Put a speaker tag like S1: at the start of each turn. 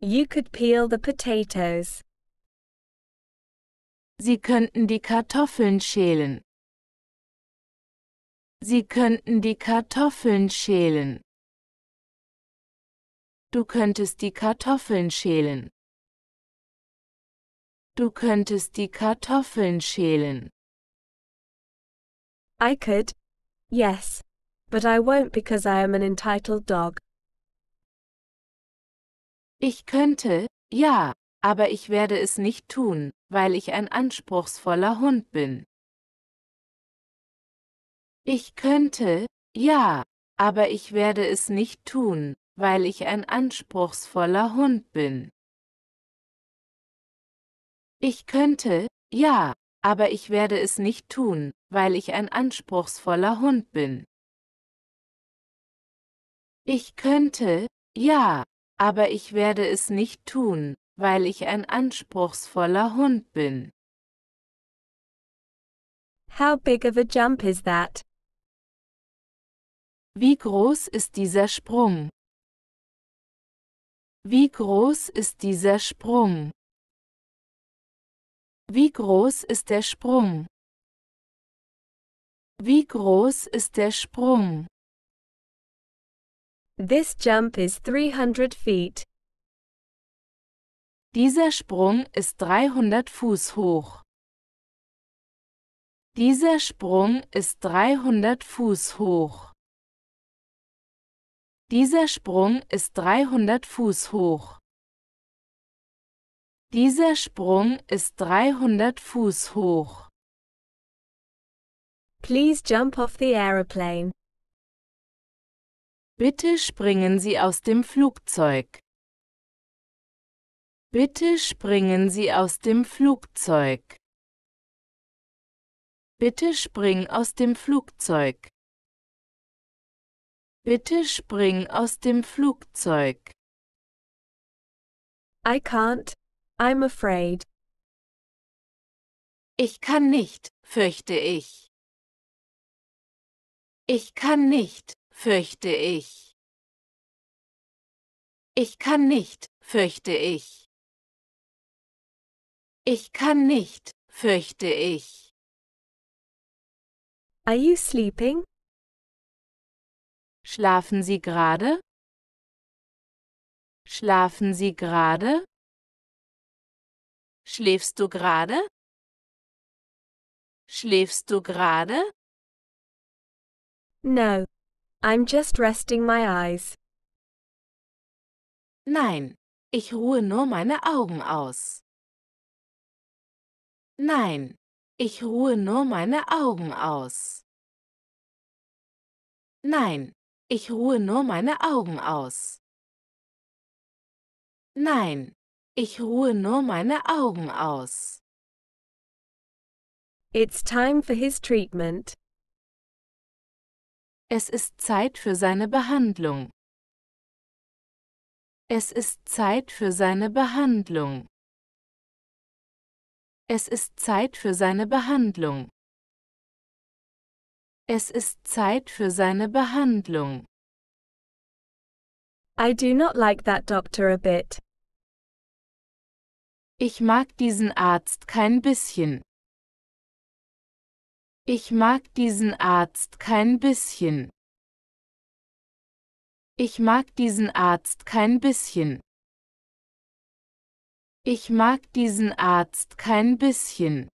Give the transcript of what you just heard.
S1: You could peel the potatoes. Sie könnten die Kartoffeln schälen. Sie könnten die Kartoffeln schälen. Du könntest die Kartoffeln schälen. Du könntest die Kartoffeln schälen. I
S2: could. Yes. But I won't because I am an entitled dog. Ich könnte, ja, aber ich werde es nicht tun, weil ich ein anspruchsvoller Hund bin. Ich könnte, ja, aber ich werde es nicht tun, weil ich ein anspruchsvoller Hund bin. Ich könnte, ja, aber ich werde es nicht tun, weil ich ein anspruchsvoller Hund bin. Ich könnte, ja, aber ich werde es nicht tun, weil ich ein anspruchsvoller
S1: Hund bin. How big of a jump is that? Wie groß ist dieser Sprung? Wie groß ist dieser Sprung? Wie groß ist der Sprung? Wie groß ist der Sprung? This jump is 300 feet. Dieser Sprung ist 300 Fuß hoch. Dieser Sprung ist 300 Fuß hoch. Dieser Sprung ist 300 Fuß hoch. Dieser Sprung ist 300 Fuß hoch. Please jump off the aeroplane. Bitte springen Sie aus dem Flugzeug. Bitte springen Sie aus dem Flugzeug. Bitte spring aus dem Flugzeug. Bitte spring aus dem Flugzeug. I can't. I'm afraid. Ich kann nicht, fürchte ich. Ich kann nicht, fürchte ich. Ich kann nicht, fürchte ich. Ich kann nicht, fürchte ich. Are you sleeping? Schlafen Sie gerade? Schlafen Sie gerade? Schläfst du gerade? Schläfst du gerade? No. I'm just resting my eyes. Nein, ich ruhe nur meine Augen aus. Nein, ich ruhe nur meine Augen aus. Nein, ich ruhe nur meine Augen aus. Nein, ich ruhe nur meine Augen aus. It's time for his treatment. Es ist Zeit für seine Behandlung. Es ist Zeit für seine Behandlung. Es ist Zeit für seine Behandlung. Es ist Zeit für seine Behandlung. I do not like that doctor a bit. Ich mag diesen Arzt kein bisschen. Ich mag diesen Arzt kein bisschen. Ich mag diesen Arzt kein bisschen. Ich mag diesen Arzt
S2: kein bisschen.